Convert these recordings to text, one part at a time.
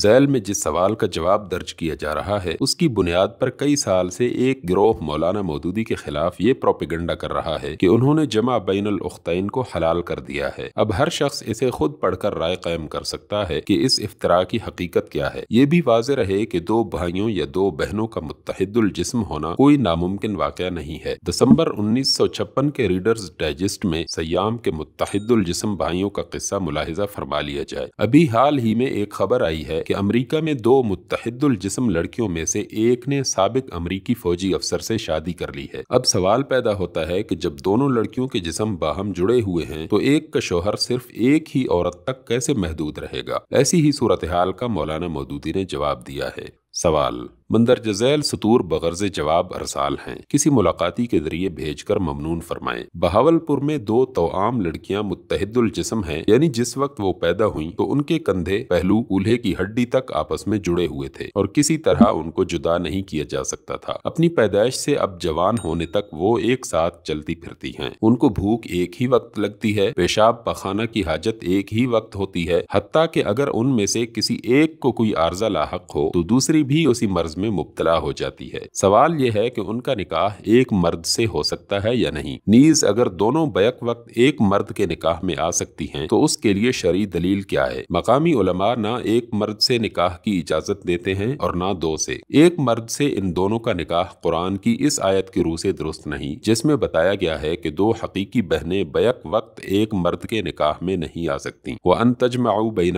ذیل میں جس سوال کا جواب درج کیا جا رہا ہے اس کی بنیاد پر کئی سال سے ایک گروہ مولانا مودودی کے خلاف یہ پروپیگنڈا کر رہا ہے کہ انہوں نے جمع بین الاختین کو حلال کر دیا ہے اب ہر شخص اسے خود پڑھ کر رائے قائم کر سکتا ہے کہ اس افطرا کی حقیقت کیا ہے یہ بھی واضح رہے کہ دو بھائیوں یا دو بہنوں کا متحد الجسم ہونا کوئی ناممکن واقعہ نہیں ہے دسمبر انیس سو چھپن کے ریڈرز ڈائجسٹ میں سیام کے متحد الجسم بھائیوں کا قصہ ملاحظہ فرما لیا جائے ابھی حال ہی میں ایک خبر آئی ہے کہ امریکہ میں دو متحد الجسم لڑکیوں میں سے ایک نے سابق امریکی فوجی افسر سے شادی کر لی ہے اب سوال پیدا ہوتا ہے کہ جب دونوں لڑکیوں کے جسم باہم جڑے ہوئے ہیں تو ایک کا شوہر صرف ایک ہی عورت تک کیسے محدود رہے گا ایسی ہی صورتحال کا مولانا مودودی نے جواب دیا ہے سوال مندرجہ ذیل سطور بغرض جواب ارسال ہیں کسی ملاقاتی کے ذریعے بھیج کر ممنون فرمائیں بہاول پور میں دو توعام لڑکیاں متحد الجسم ہیں یعنی جس وقت وہ پیدا ہوئیں تو ان کے کندھے پہلو اولہے کی ہڈی تک آپس میں جڑے ہوئے تھے اور کسی طرح ان کو جدا نہیں کیا جا سکتا تھا اپنی پیدائش سے اب جوان ہونے تک وہ ایک ساتھ چلتی پھرتی ہیں ان کو بھوک ایک ہی وقت لگتی ہے پیشاب پخانہ کی حاجت ایک ہی وقت ہوتی ہے حتیٰ کہ اگر ان میں سے کسی ایک کو کوئی عارضہ لاحق ہو تو دوسری بھی اسی مرض میں مبتلا ہو جاتی ہے سوال یہ ہے کہ ان کا نکاح ایک مرد سے ہو سکتا ہے یا نہیں نیز اگر دونوں بیک وقت ایک مرد کے نکاح میں آ سکتی ہیں تو اس کے لیے شرعی دلیل کیا ہے مقامی علماء نہ ایک مرد سے نکاح کی اجازت دیتے ہیں اور نہ دو سے ایک مرد سے ان دونوں کا نکاح قرآن کی اس آیت کے روح سے درست نہیں جس میں بتایا گیا ہے کہ دو حقیقی بہنیں بیک وقت ایک مرد کے نکاح میں نہیں آ سکتی وہ انتماؤ بین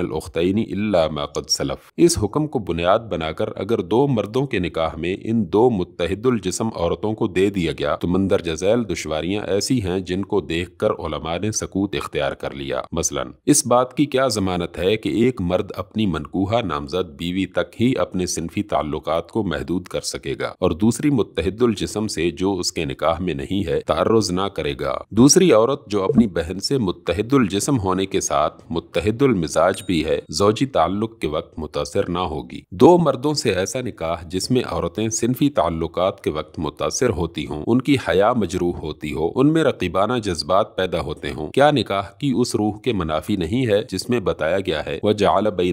سلف اس حکم کو بنیاد بنا کر اگر دو مردوں کے نکاح میں ان دو متحد الجسم عورتوں کو دے دیا گیا تو مندرجہ ذیل دشواریاں ایسی ہیں جن کو دیکھ کر علماء نے سکوت اختیار کر لیا مثلا اس بات کی کیا ضمانت ہے کہ ایک مرد اپنی منکوہا نامزد بیوی تک ہی اپنے صنفی تعلقات کو محدود کر سکے گا اور دوسری متحد الجسم سے جو اس کے نکاح میں نہیں ہے تعرض نہ کرے گا دوسری عورت جو اپنی بہن سے متحد الجسم ہونے کے ساتھ متحد المزاج بھی ہے زوجی تعلق کے وقت متاثر نہ ہوگی دو مردوں سے سے ایسا نکاح جس میں عورتیں صنفی تعلقات کے وقت متاثر ہوتی ہوں ان کی حیا مجروح ہوتی ہو ان میں رقیبانہ جذبات پیدا ہوتے ہوں کیا نکاح کی اس روح کے منافی نہیں ہے جس میں بتایا گیا ہے وہ جعلی بین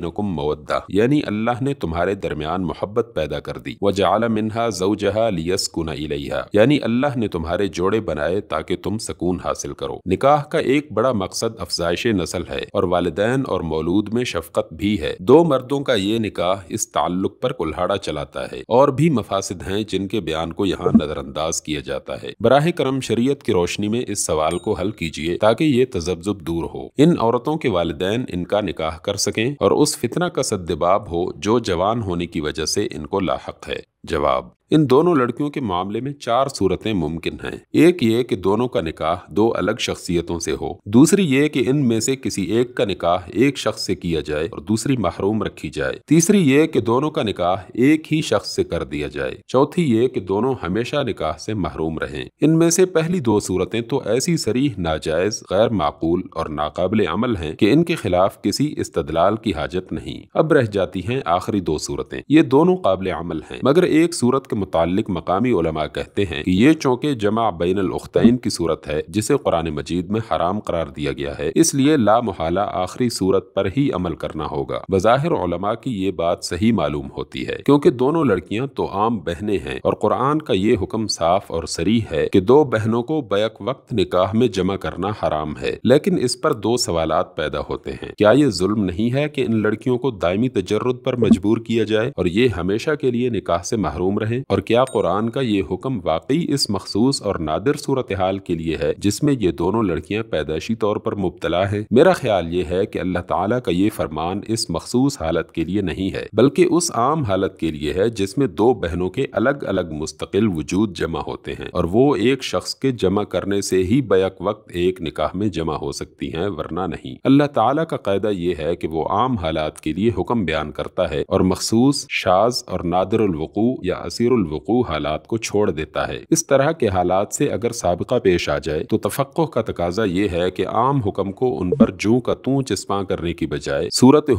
یعنی اللہ نے تمہارے درمیان محبت پیدا کر دی وہ جال منہا زو جہاں کنیہ یعنی اللہ نے تمہارے جوڑے بنائے تاکہ تم سکون حاصل کرو نکاح کا ایک بڑا مقصد افزائش نسل ہے اور والدین اور مولود میں شفقت بھی ہے دو مردوں کا یہ نکاح اس تعلق پر کلہاڑا چلاتا ہے اور بھی مفاسد ہیں جن کے بیان کو یہاں نظر انداز کیا جاتا ہے براہ کرم شریعت کی روشنی میں اس سوال کو حل کیجیے تاکہ یہ تذبذب دور ہو ان عورتوں کے والدین ان کا نکاح کر سکیں اور اس فتنہ کا سدباب ہو جو جوان ہونے کی وجہ سے ان کو لاحق ہے جواب ان دونوں لڑکیوں کے معاملے میں چار صورتیں ممکن ہیں ایک یہ کہ دونوں کا نکاح دو الگ شخصیتوں سے ہو دوسری یہ کہ ان میں سے کسی ایک کا نکاح ایک شخص سے کیا جائے اور دوسری محروم رکھی جائے تیسری یہ کہ دونوں کا نکاح ایک ہی شخص سے کر دیا جائے چوتھی یہ کہ دونوں ہمیشہ نکاح سے محروم رہیں ان میں سے پہلی دو صورتیں تو ایسی سریح ناجائز غیر معقول اور ناقابل عمل ہیں کہ ان کے خلاف کسی استدلال کی حاجت نہیں اب رہ جاتی ہیں آخری دو صورتیں یہ دونوں قابل عمل ہیں مگر ایک صورت کے متعلق مقامی علماء کہتے ہیں کہ یہ چونکہ جمع بین الاختین کی صورت ہے جسے قرآن مجید میں حرام قرار دیا گیا ہے اس لیے لا محالہ آخری صورت پر ہی عمل کرنا ہوگا بظاہر علماء کی یہ بات صحیح معلوم ہوتی ہے کیونکہ دونوں لڑکیاں تو عام بہنیں ہیں اور قرآن کا یہ حکم صاف اور سریح ہے کہ دو بہنوں کو بیک وقت نکاح میں جمع کرنا حرام ہے لیکن اس پر دو سوالات پیدا ہوتے ہیں کیا یہ ظلم نہیں ہے کہ ان لڑکیوں کو دائمی تجرد پر مجبور کیا جائے اور یہ ہمیشہ کے لیے نکاح سے محروم رہے اور کیا قرآن کا یہ حکم واقعی اس مخصوص اور نادر صورتحال کے لیے ہے جس میں یہ دونوں لڑکیاں پیدائشی طور پر مبتلا ہے میرا خیال یہ ہے کہ اللہ تعالیٰ کا یہ فرمان اس مخصوص حالت کے لیے نہیں ہے بلکہ اس عام حالت کے لیے ہے جس میں دو بہنوں کے الگ الگ مستقل وجود جمع ہوتے ہیں اور وہ ایک شخص کے جمع کرنے سے ہی بیک وقت ایک نکاح میں جمع ہو سکتی ہیں ورنہ نہیں اللہ تعالیٰ کا قاعدہ یہ ہے کہ وہ عام حالات کے لیے حکم بیان کرتا ہے اور مخصوص شاز اور نادر الوقوع یا الوقوع حالات کو چھوڑ دیتا ہے اس طرح کے حالات سے اگر سابقہ پیش آ جائے تو تفقہ کا تقاضا یہ ہے کہ عام حکم حکم کو کو کو ان پر کا چسپاں کرنے کی بجائے صورت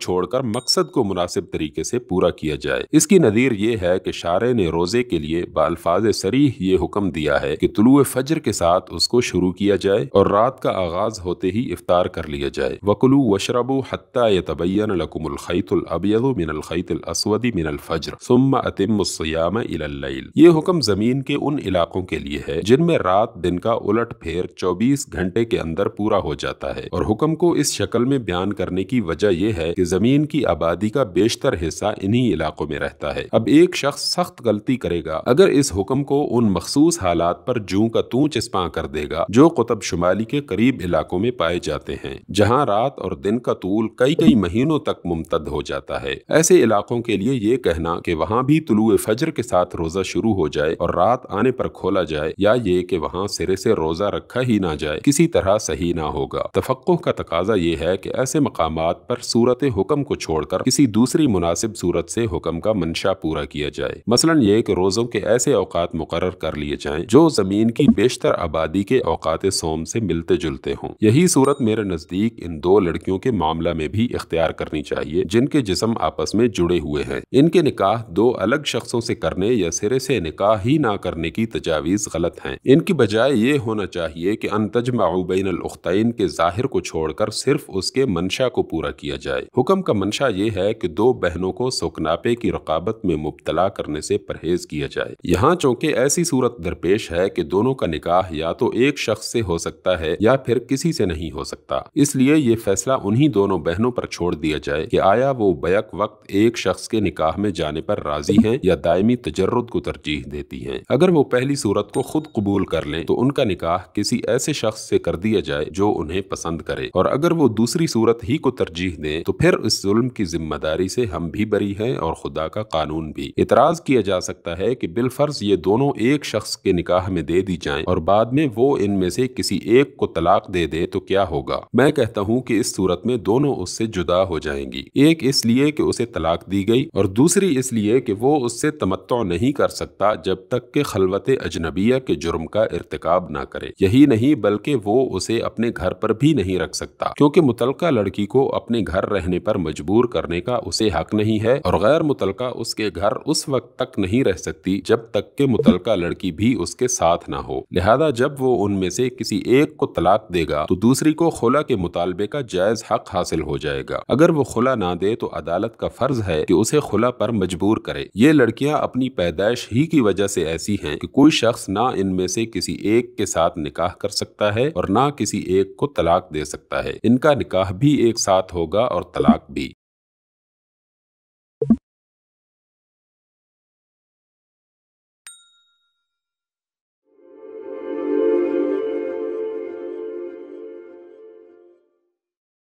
چھوڑ کر مقصد مناسب طریقے سے پورا کیا جائے اس کی نظیر یہ ہے کہ شارع نے روزے کے لیے بالفاظ سریح یہ حکم دیا ہے کہ طلوع فجر کے ساتھ اس کو شروع کیا جائے اور رات کا آغاز ہوتے ہی افطار کر لیا جائے وکلو وشربو حتیٰو من الخیت السودی الفجر ثم السیام الی اللیل یہ حکم زمین کے ان علاقوں کے لیے ہے جن میں رات دن کا الٹ پھیر چوبیس گھنٹے کے اندر پورا ہو جاتا ہے اور حکم کو اس شکل میں بیان کرنے کی وجہ یہ ہے کہ زمین کی آبادی کا بیشتر حصہ انہی علاقوں میں رہتا ہے اب ایک شخص سخت غلطی کرے گا اگر اس حکم کو ان مخصوص حالات پر جوں کا توں چسپاں کر دے گا جو قطب شمالی کے قریب علاقوں میں پائے جاتے ہیں جہاں رات اور دن کا طول کئی کئی مہینوں تک ممتد ہو جاتا ہے ایسے علاقوں کے لیے یہ کہنا کہ وہاں بھی طلوع فجر کے ساتھ روزہ شروع ہو جائے اور رات آنے پر کھولا جائے یا یہ کہ وہاں سرے سے روزہ رکھا ہی نہ جائے کسی طرح صحیح نہ ہوگا تفقہ کا تقاضا یہ ہے کہ ایسے مقامات پر صورت حکم کو چھوڑ کر کسی دوسری مناسب صورت سے حکم کا منشا پورا کیا جائے مثلا یہ کہ روزوں کے ایسے اوقات مقرر کر لیے جائیں جو زمین کی بیشتر آبادی کے اوقات سوم سے ملتے جلتے ہوں یہی صورت میرے نزدیک ان دو لڑکیوں کے معاملہ میں بھی اختیار کرنی چاہیے جن کے جسم آپس میں جڑے ہوئے ہیں ان کے نکاح دو الگ شخصوں سے کرنے یا سرے سے نکاح ہی نہ کرنے کی تجاویز غلط ہیں ان کی بجائے یہ ہونا چاہیے کہ انتظم بین الاختین کے ظاہر کو چھوڑ کر صرف اس کے منشا کو پورا کیا جائے حکم کا منشا یہ ہے کہ دو بہنوں کو سکناپے کی رقابت میں مبتلا کرنے سے پرہیز کیا جائے یہاں چونکہ ایسی صورت درپیش ہے کہ دونوں کا نکاح یا تو ایک شخص سے ہو سکتا ہے یا پھر کسی سے نہیں ہو سکتا اس لیے یہ فیصلہ انہی دونوں بہنوں پر چھوڑ دیا جائے کہ آیا وہ بیک وقت ایک شخص کے نکاح میں جانے پر راضی ہیں یا دائمی تجرد کو ترجیح دیتی ہیں اگر وہ پہلی صورت کو خود قبول کر لیں تو ان کا نکاح کسی ایسے شخص سے کر دیا جائے جو انہیں پسند کرے اور اگر وہ دوسری صورت ہی کو ترجیح دیں تو پھر اس ظلم کی ذمہ داری سے ہم بھی بری ہیں اور خدا کا قانون بھی اعتراض کیا جا سکتا ہے کہ بالفرض یہ دونوں ایک شخص کے نکاح میں دے دی جائیں اور بعد میں وہ ان میں سے کسی ایک کو طلاق دے دے تو کیا ہوگا میں کہتا ہوں کہ اس صورت میں دونوں اس سے جدا ہو جائیں گی ایک اس لیے کہ اسے طلاق دی گئی اور دوسری اس لیے کہ وہ وہ اس سے تمتع نہیں کر سکتا جب تک کہ خلوت اجنبیہ کے جرم کا ارتکاب نہ کرے یہی نہیں بلکہ وہ اسے اپنے گھر پر بھی نہیں رکھ سکتا کیونکہ متعلقہ لڑکی کو اپنے گھر رہنے پر مجبور کرنے کا اسے حق نہیں ہے اور غیر متعلقہ اس اس کے گھر وقت تک نہیں رہ سکتی جب تک کہ متعلقہ لڑکی بھی اس کے ساتھ نہ ہو لہذا جب وہ ان میں سے کسی ایک کو طلاق دے گا تو دوسری کو خلا کے مطالبے کا جائز حق حاصل ہو جائے گا اگر وہ خلا نہ دے تو عدالت کا فرض ہے کہ اسے خلا پر مجبور کرے یہ لڑکیاں اپنی پیدائش ہی کی وجہ سے ایسی ہیں کہ کوئی شخص نہ ان میں سے کسی ایک کے ساتھ نکاح کر سکتا ہے اور نہ کسی ایک کو طلاق دے سکتا ہے ان کا نکاح بھی ایک ساتھ ہوگا اور طلاق بھی